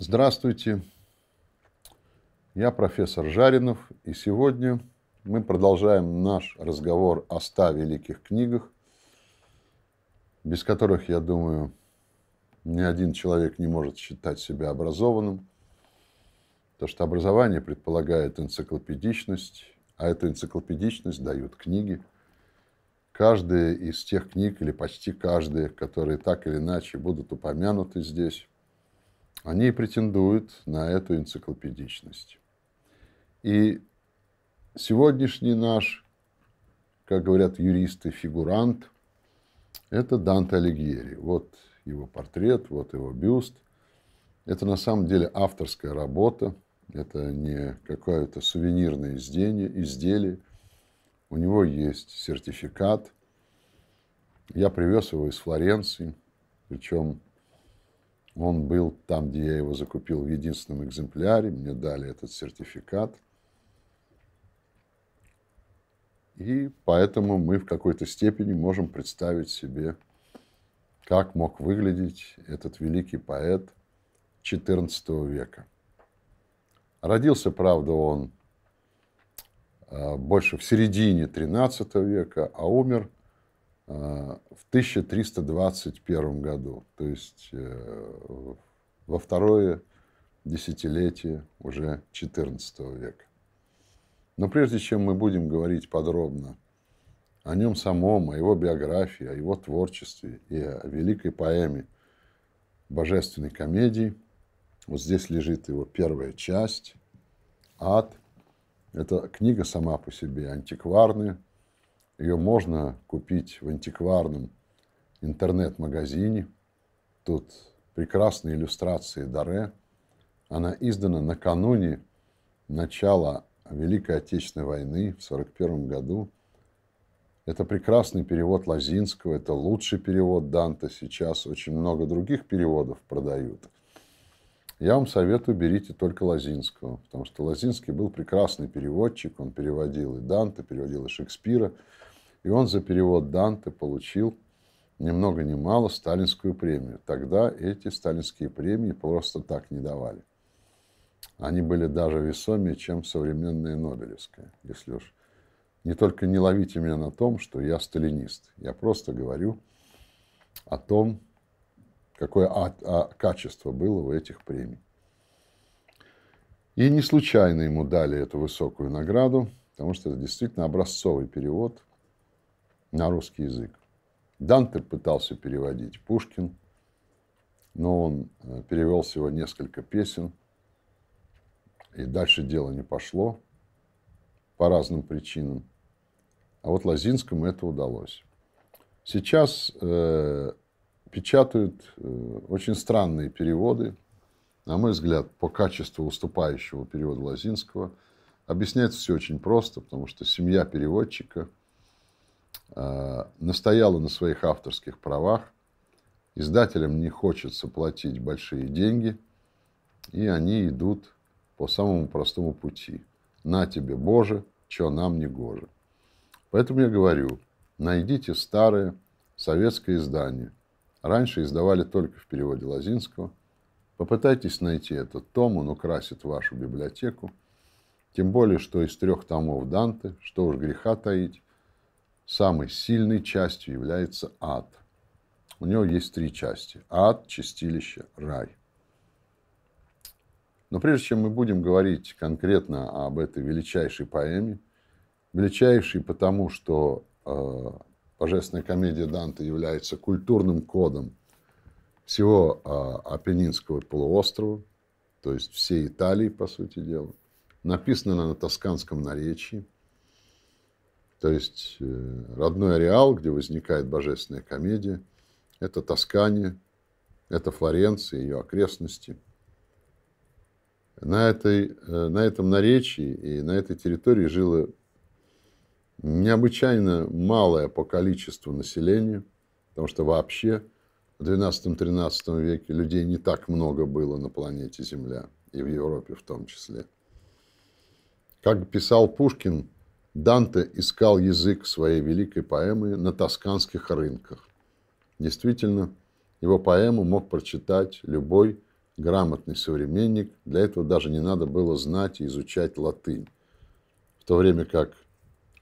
Здравствуйте, я профессор Жаринов, и сегодня мы продолжаем наш разговор о ста великих книгах, без которых, я думаю, ни один человек не может считать себя образованным, потому что образование предполагает энциклопедичность, а эту энциклопедичность дают книги. Каждая из тех книг, или почти каждая, которые так или иначе будут упомянуты здесь, они претендуют на эту энциклопедичность. И сегодняшний наш, как говорят юристы, фигурант, это Данте Алигьери. Вот его портрет, вот его бюст. Это на самом деле авторская работа, это не какое-то сувенирное изделие, изделие. У него есть сертификат. Я привез его из Флоренции, причем он был там, где я его закупил в единственном экземпляре. Мне дали этот сертификат. И поэтому мы в какой-то степени можем представить себе, как мог выглядеть этот великий поэт XIV века. Родился, правда, он а, больше в середине XIII века, а умер – в 1321 году, то есть э, во второе десятилетие уже XIV века. Но прежде чем мы будем говорить подробно о нем самом, о его биографии, о его творчестве и о великой поэме «Божественной комедии», вот здесь лежит его первая часть «Ад». Это книга сама по себе антикварная, ее можно купить в антикварном интернет-магазине. Тут прекрасные иллюстрации Даре. Она издана накануне начала Великой Отечественной войны в 1941 году. Это прекрасный перевод Лазинского. это лучший перевод Данта. Сейчас очень много других переводов продают. Я вам советую, берите только Лазинского, потому что Лазинский был прекрасный переводчик. Он переводил и Данта, переводил и Шекспира, и он за перевод Данте получил ни много ни мало сталинскую премию. Тогда эти сталинские премии просто так не давали. Они были даже весомее, чем современная Нобелевская, если уж. Не только не ловите меня на том, что я сталинист. Я просто говорю о том, какое а, а, качество было у этих премий. И не случайно ему дали эту высокую награду, потому что это действительно образцовый перевод – на русский язык. Дантер пытался переводить Пушкин, но он э, перевел всего несколько песен, и дальше дело не пошло по разным причинам. А вот Лазинскому это удалось. Сейчас э, печатают э, очень странные переводы, на мой взгляд, по качеству уступающего перевода Лазинского. Объясняется все очень просто, потому что семья переводчика – Э, настояла на своих авторских правах, издателям не хочется платить большие деньги, и они идут по самому простому пути. На тебе, Боже, что нам не гоже. Поэтому я говорю, найдите старое советское издание. Раньше издавали только в переводе Лазинского. Попытайтесь найти этот том, он украсит вашу библиотеку. Тем более, что из трех томов Данте, что уж греха таить, самой сильной частью является ад. У него есть три части. Ад, чистилище, рай. Но прежде чем мы будем говорить конкретно об этой величайшей поэме, величайшей потому, что э, Божественная комедия Данте является культурным кодом всего э, Апеннинского полуострова, то есть всей Италии, по сути дела, написана она на тосканском наречии – то есть э, родной ареал, где возникает божественная комедия, это Тоскания, это Флоренция, ее окрестности. На, этой, э, на этом наречии и на этой территории жило необычайно малое по количеству населения, потому что вообще в 12-13 веке людей не так много было на планете Земля, и в Европе в том числе. Как писал Пушкин, Данте искал язык своей великой поэмы на тосканских рынках. Действительно, его поэму мог прочитать любой грамотный современник, для этого даже не надо было знать и изучать латынь. В то время как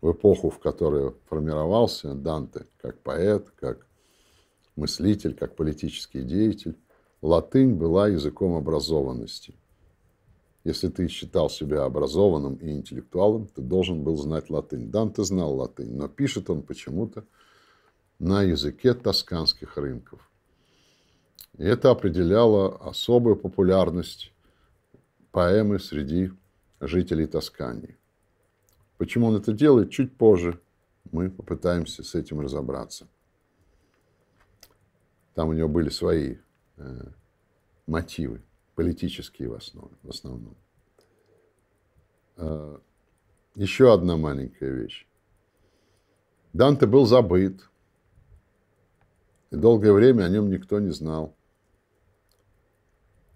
в эпоху, в которую формировался Данте как поэт, как мыслитель, как политический деятель, латынь была языком образованности – если ты считал себя образованным и интеллектуалом, ты должен был знать латынь. Данте знал латынь, но пишет он почему-то на языке тосканских рынков. И это определяло особую популярность поэмы среди жителей Тоскании. Почему он это делает, чуть позже мы попытаемся с этим разобраться. Там у него были свои э, мотивы политические в, основе, в основном. А, еще одна маленькая вещь. Данте был забыт. И долгое время о нем никто не знал.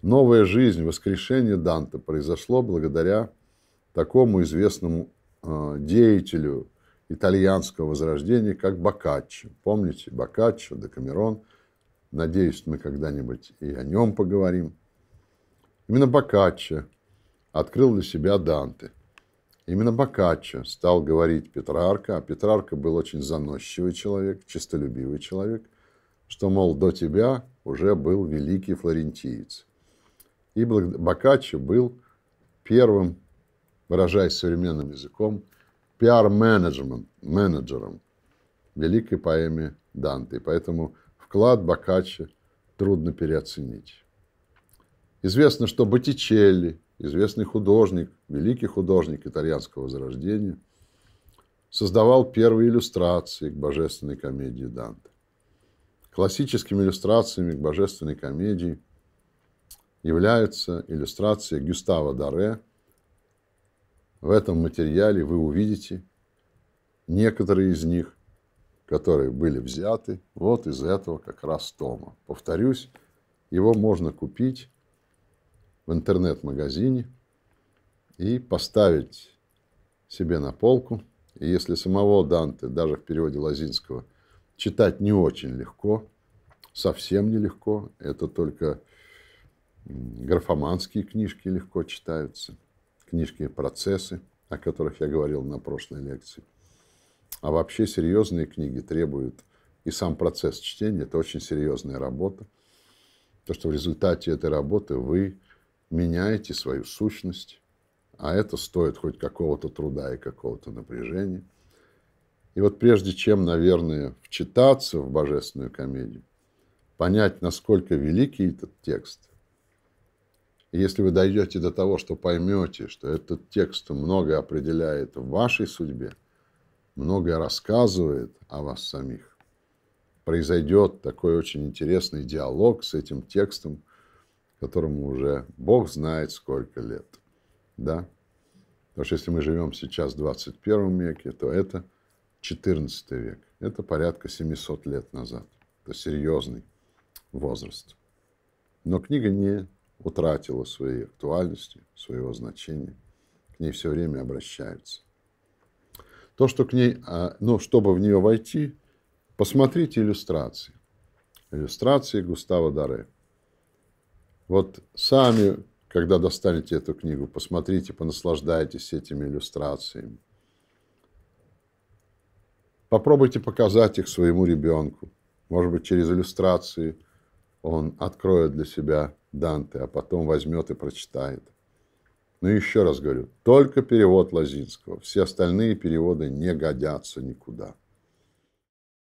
Новая жизнь, воскрешение Данте произошло благодаря такому известному а, деятелю итальянского возрождения, как Боккаччо. Помните, Боккаччо, Декамерон. Надеюсь, мы когда-нибудь и о нем поговорим – Именно Боккаччо открыл для себя Данте. Именно Боккаччо стал говорить Петрарка, а Петрарка был очень заносчивый человек, честолюбивый человек, что, мол, до тебя уже был великий флорентиец. И Боккаччо был первым, выражаясь современным языком, пиар-менеджером, менеджером великой поэме Данте. И поэтому вклад Боккаччо трудно переоценить. Известно, что Боттичелли, известный художник, великий художник итальянского возрождения, создавал первые иллюстрации к божественной комедии Данте. Классическими иллюстрациями к божественной комедии являются иллюстрации Гюстава Даре. В этом материале вы увидите некоторые из них, которые были взяты вот из этого как раз тома. Повторюсь, его можно купить в интернет-магазине и поставить себе на полку. И если самого Данте, даже в переводе Лазинского, читать не очень легко, совсем нелегко, это только графоманские книжки легко читаются, книжки «Процессы», о которых я говорил на прошлой лекции. А вообще серьезные книги требуют и сам процесс чтения – это очень серьезная работа. То, что в результате этой работы вы меняете свою сущность, а это стоит хоть какого-то труда и какого-то напряжения. И вот прежде чем, наверное, вчитаться в божественную комедию, понять, насколько великий этот текст, и если вы дойдете до того, что поймете, что этот текст многое определяет в вашей судьбе, многое рассказывает о вас самих, произойдет такой очень интересный диалог с этим текстом – которому уже Бог знает сколько лет. Да? Потому что если мы живем сейчас в 21 веке, то это 14 век. Это порядка 700 лет назад. Это серьезный возраст. Но книга не утратила своей актуальности, своего значения. К ней все время обращаются. То, что к ней, а, ну, чтобы в нее войти, посмотрите иллюстрации. Иллюстрации Густава Даре. Вот сами, когда достанете эту книгу, посмотрите, понаслаждайтесь этими иллюстрациями. Попробуйте показать их своему ребенку. Может быть, через иллюстрации он откроет для себя Данте, а потом возьмет и прочитает. Но еще раз говорю, только перевод Лозинского. Все остальные переводы не годятся никуда.